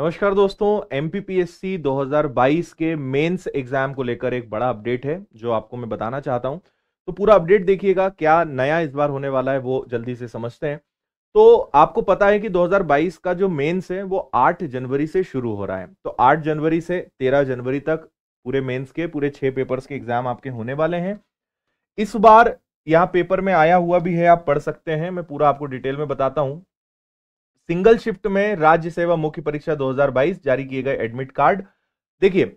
नमस्कार दोस्तों एम 2022 के मेंस एग्जाम को लेकर एक बड़ा अपडेट है जो आपको मैं बताना चाहता हूं तो पूरा अपडेट देखिएगा क्या नया इस बार होने वाला है वो जल्दी से समझते हैं तो आपको पता है कि 2022 का जो मेंस है वो 8 जनवरी से शुरू हो रहा है तो 8 जनवरी से 13 जनवरी तक पूरे मेन्स के पूरे छः पेपर्स के एग्जाम आपके होने वाले हैं इस बार यहाँ पेपर में आया हुआ भी है आप पढ़ सकते हैं मैं पूरा आपको डिटेल में बताता हूँ सिंगल शिफ्ट में राज्य सेवा मुख्य परीक्षा 2022 जारी किए गए एडमिट कार्ड देखिए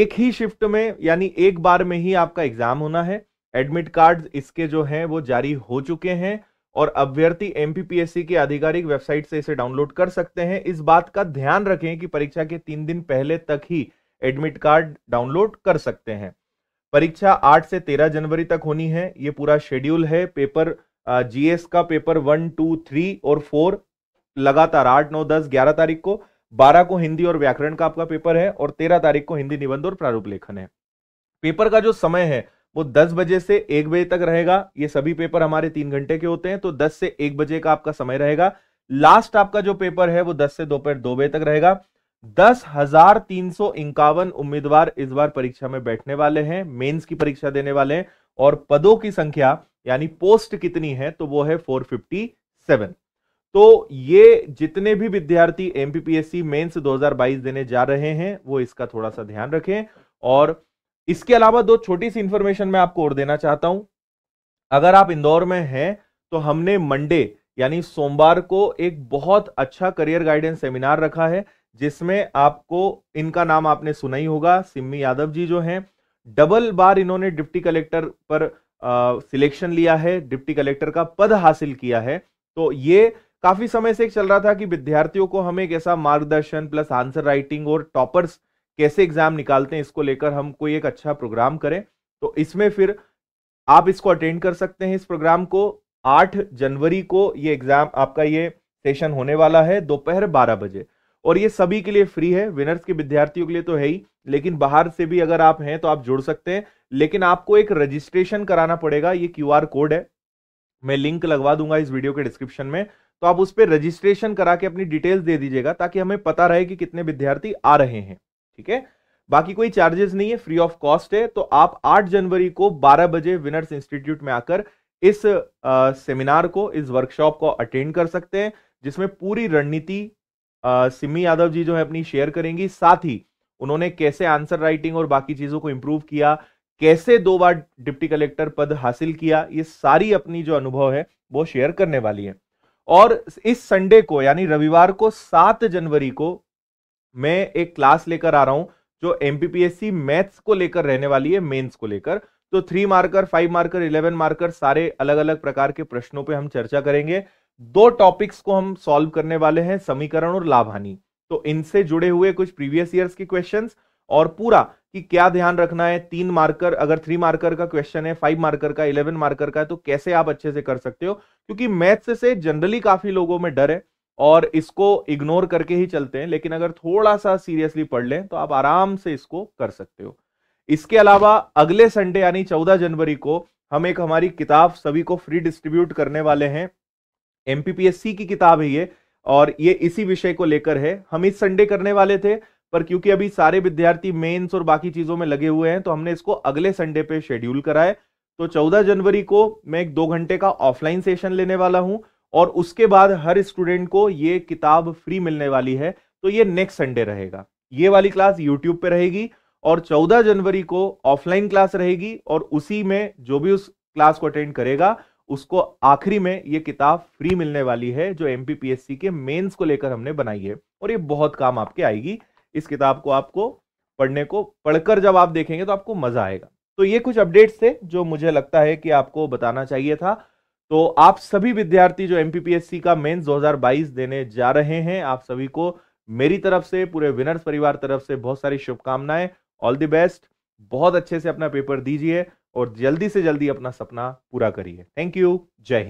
एक ही शिफ्ट में यानी एक बार में ही आपका एग्जाम होना है एडमिट कार्ड इसके जो हैं वो जारी हो चुके हैं और अभ्यर्थी एमपीपीएससी के आधिकारिक वेबसाइट से इसे डाउनलोड कर सकते हैं इस बात का ध्यान रखें कि परीक्षा के तीन दिन पहले तक ही एडमिट कार्ड डाउनलोड कर सकते हैं परीक्षा 8 से 13 जनवरी तक होनी है ये पूरा शेड्यूल है पेपर जीएस का पेपर वन टू थ्री और फोर लगातार आठ नौ दस ग्यारह तारीख को बारह को हिंदी और व्याकरण का आपका पेपर है और तेरह तारीख को हिंदी निबंध और प्रारूप लेखन है पेपर का जो समय है वो दस बजे से एक बजे तक रहेगा ये सभी पेपर हमारे तीन घंटे के होते हैं तो दस से एक बजे का आपका समय रहेगा लास्ट आपका जो पेपर है वो दस से दोपहर दो बजे तक रहेगा दस हजार तीन सौ इक्यावन उम्मीदवार इस बार परीक्षा में बैठने वाले हैं मेंस की परीक्षा देने वाले हैं और पदों की संख्या यानी पोस्ट कितनी है तो वो है 457 तो ये जितने भी विद्यार्थी एमपीपीएससी मेंस 2022 देने जा रहे हैं वो इसका थोड़ा सा ध्यान रखें और इसके अलावा दो छोटी सी इंफॉर्मेशन मैं आपको और देना चाहता हूं अगर आप इंदौर में हैं तो हमने मंडे यानी सोमवार को एक बहुत अच्छा करियर गाइडेंस सेमिनार रखा है जिसमें आपको इनका नाम आपने सुना ही होगा सिम्मी यादव जी जो हैं डबल बार इन्होंने डिप्टी कलेक्टर पर सिलेक्शन लिया है डिप्टी कलेक्टर का पद हासिल किया है तो ये काफी समय से एक चल रहा था कि विद्यार्थियों को हमें एक ऐसा मार्गदर्शन प्लस आंसर राइटिंग और टॉपर्स कैसे एग्जाम निकालते हैं इसको लेकर हम कोई एक अच्छा प्रोग्राम करें तो इसमें फिर आप इसको अटेंड कर सकते हैं इस प्रोग्राम को आठ जनवरी को ये एग्जाम आपका ये सेशन होने वाला है दोपहर बारह बजे और ये सभी के लिए फ्री है विनर्स के विद्यार्थियों के लिए तो है ही लेकिन बाहर से भी अगर आप हैं तो आप जुड़ सकते हैं लेकिन आपको एक रजिस्ट्रेशन कराना पड़ेगा ये क्यूआर कोड है मैं लिंक लगवा दूंगा इस वीडियो के डिस्क्रिप्शन में तो आप उस पर रजिस्ट्रेशन करा के अपनी डिटेल्स दे दीजिएगा ताकि हमें पता रहे कि कितने विद्यार्थी आ रहे हैं ठीक है बाकी कोई चार्जेस नहीं है फ्री ऑफ कॉस्ट है तो आप 8 जनवरी को 12 बजे विनर्स इंस्टीट्यूट में आकर इस सेमिनार को इस वर्कशॉप को अटेंड कर सकते हैं जिसमें पूरी रणनीति सिमी यादव जी जो है अपनी शेयर करेंगी साथ ही उन्होंने कैसे आंसर राइटिंग और बाकी चीजों को इंप्रूव किया कैसे दो बार डिप्टी कलेक्टर पद हासिल किया ये सारी अपनी जो अनुभव है वो शेयर करने वाली है और इस संडे को यानी रविवार को सात जनवरी को मैं एक क्लास लेकर आ रहा हूं जो एमपीपीएससी मैथ्स को लेकर रहने वाली है मेंस को लेकर तो three marker five marker eleven marker सारे अलग अलग प्रकार के प्रश्नों पे हम चर्चा करेंगे दो टॉपिक्स को हम सॉल्व करने वाले हैं समीकरण और लाभ हानि तो इनसे जुड़े हुए कुछ प्रीवियस ईयर्स के क्वेश्चंस और पूरा कि क्या ध्यान रखना है तीन मार्कर अगर थ्री मार्कर का क्वेश्चन है फाइव मार्कर का इलेवन मार्कर का है तो कैसे आप अच्छे से कर सकते हो क्योंकि मैथ्स से जनरली काफी लोगों में डर है और इसको इग्नोर करके ही चलते हैं लेकिन अगर थोड़ा सा सीरियसली पढ़ लें तो आप आराम से इसको कर सकते हो इसके अलावा अगले संडे यानी चौदह जनवरी को हम एक हमारी किताब सभी को फ्री डिस्ट्रीब्यूट करने वाले हैं एमपीपीएससी की किताब है ये और ये इसी विषय को लेकर है हम इस संडे करने वाले थे पर क्योंकि अभी सारे विद्यार्थी मेंस और बाकी चीजों में लगे हुए हैं तो हमने इसको अगले संडे पे शेड्यूल करा है तो 14 जनवरी को मैं एक दो घंटे का ऑफलाइन सेशन लेने वाला हूं और उसके बाद हर स्टूडेंट को ये किताब फ्री मिलने वाली है तो ये नेक्स्ट संडे रहेगा ये वाली क्लास यूट्यूब पे रहेगी और 14 जनवरी को ऑफलाइन क्लास रहेगी और उसी में जो भी उस क्लास को अटेंड करेगा उसको आखिरी में ये किताब फ्री मिलने वाली है जो एमपीपीएससी के मेंस को लेकर हमने बनाई है और ये बहुत काम आपके आएगी इस किताब को आपको पढ़ने को पढ़कर जब आप देखेंगे तो आपको मजा आएगा तो ये कुछ अपडेट्स थे जो मुझे लगता है कि आपको बताना चाहिए था तो आप सभी विद्यार्थी जो एमपीपीएससी का मेंस 2022 देने जा रहे हैं आप सभी को मेरी तरफ से पूरे विनर्स परिवार तरफ से बहुत सारी शुभकामनाएं ऑल द बेस्ट बहुत अच्छे से अपना पेपर दीजिए और जल्दी से जल्दी अपना सपना पूरा करिए थैंक यू जय हिंद